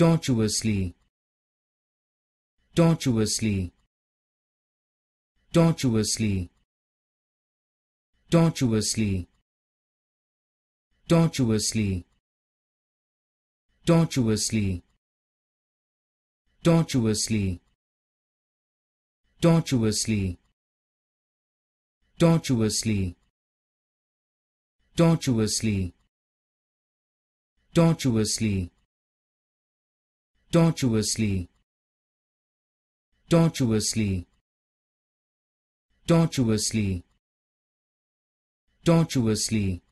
tortuously tortuously tortuously tortuously tortuously tortuously tortuously tortuously tortuously tortuously tortuously tortuously tortuously tortuously tortuously